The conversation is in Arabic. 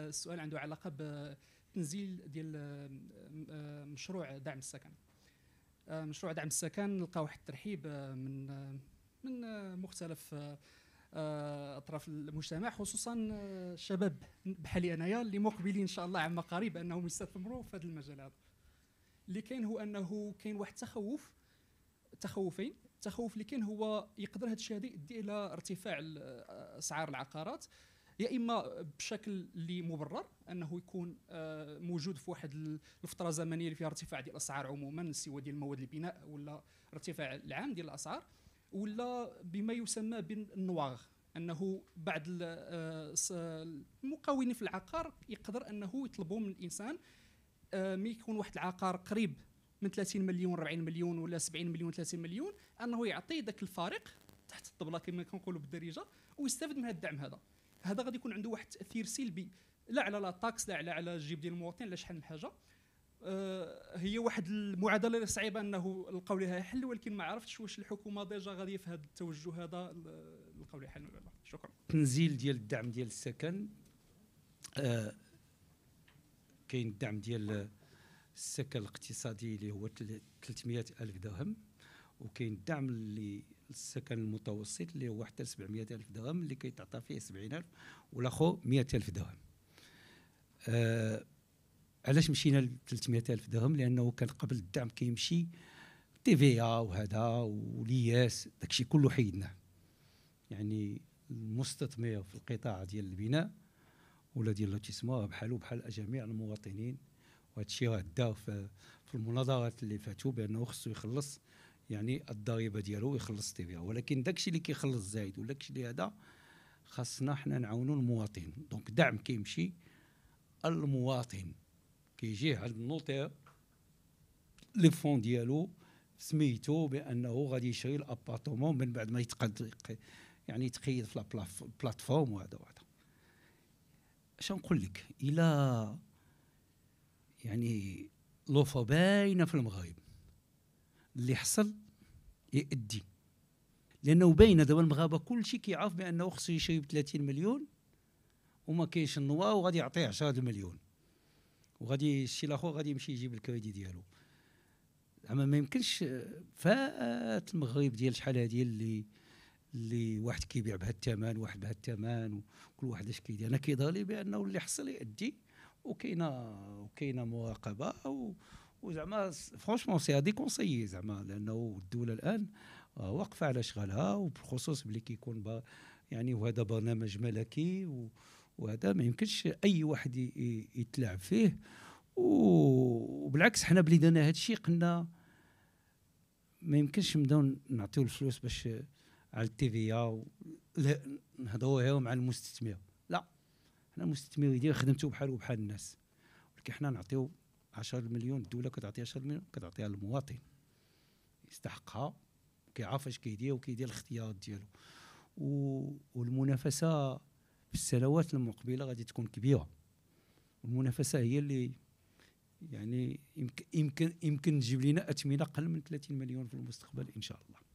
السؤال عنده علاقه بتنزيل ديال مشروع دعم السكن مشروع دعم السكن لقى واحد الترحيب من من مختلف آه، اطراف المجتمع خصوصا الشباب بحالي انايا اللي مقبلين ان شاء الله عما قريب انهم يستثمروا في هذا المجال هذا اللي كاين هو انه كاين واحد التخوف تخوفين التخوف اللي كاين هو يقدر هذا الشيء هذا يؤدي الى ارتفاع آه، اسعار العقارات يا اما بشكل اللي مبرر انه يكون آه، موجود في واحد الفتره الزمنيه اللي فيها ارتفاع ديال الاسعار عموما سواء ديال مواد البناء ولا ارتفاع العام ديال الاسعار ولا بما يسمى بالنواغ انه بعض آه، المقاولين في العقار يقدر انه يطلبوا من الانسان آه، مي يكون واحد العقار قريب من 30 مليون 40 مليون ولا 70 مليون 30 مليون انه يعطي ذاك الفارق تحت الطبله كما كنقولوا بالدارجه ويستفد من هذا الدعم هذا هذا غادي يكون عنده واحد التاثير سلبي لا على لا تاكس لا على على الجيب ديال المواطن لا شحال من حاجه آه هي واحد المعادله اللي صعيبه انه نلقاو لها حل ولكن ما عرفتش واش الحكومه ديجا غادي في هذا التوجه هذا نلقاو لها حل ولا لا شكرا تنزيل ديال الدعم ديال السكن آه كاين الدعم ديال السكن الاقتصادي اللي هو 300 الف درهم وكاين الدعم اللي السكن المتوسط اللي هو حتى 700 ألف درهم اللي كيتعطى فيه 70 ألف والأخو 100 ألف درهم آه علاش مشينا ل 300 ألف درهم لأنه كان قبل الدعم كيمشي تي في ا وهذا ولياس داكشي كله حيدناه يعني المستثمر في القطاع ديال البناء ولا ديال لوتيسمون بحالو بحال جميع المواطنين وهادشي راه دا في المناظرات اللي فاتوا بانه خصو يخلص يعني الضريبه ديالو ويخلص بها ولكن داكشي اللي كيخلص زايد ولا داكشي اللي هذا خاصنا حنا نعاونوا المواطن دونك دعم كيمشي المواطن كيجي عند النوتير لي فون ديالو سميتو بانه غادي يشري الابارتمون من بعد ما يتقد يعني يتقيد في البلاتفورم وهذا وهذا اش نقول لك الى يعني لوفا باينه في المغرب اللي حصل يؤدي لانه باينه دابا المغاربه كلشي كيعرف بانه خصو ب 30 مليون وما كاينش النوا وغادي يعطيه 10 مليون وغادي الشي الاخر غادي يمشي يجيب الكريدي ديالو اما ما يمكنش فات المغرب ديال شحال هذه اللي اللي واحد كيبيع بهذا الثمن واحد بهذا الثمن وكل واحد اش كيدير انا كيظهر لي بانه اللي حصل يؤدي وكاينه وكاينه مراقبه وزعما فرونشمون سي ديكونسيي زعما لانه الدوله الان آه، واقفه على شغلها وبالخصوص بلي كيكون با يعني وهذا برنامج ملكي وهذا ما يمكنش اي واحد يتلاعب فيه وبالعكس حنا بلي درنا هذا الشيء قلنا ما يمكنش نبداو نعطيو الفلوس باش على التيفيا نهضروها مع المستثمر لا حنا المستثمر يدير خدمته بحال وبحال الناس ولكن حنا نعطيو 10 مليون الدوله كتعطي 10 مليون كتعطيها للمواطن يستحقها كيعرف اش كيدير وكيدير الاختيارات ديالو والمنافسه في السنوات المقبله غادي تكون كبيره المنافسه هي اللي يعني يمكن يمكن يمكن تجيب لنا اثمنه اقل من 30 مليون في المستقبل ان شاء الله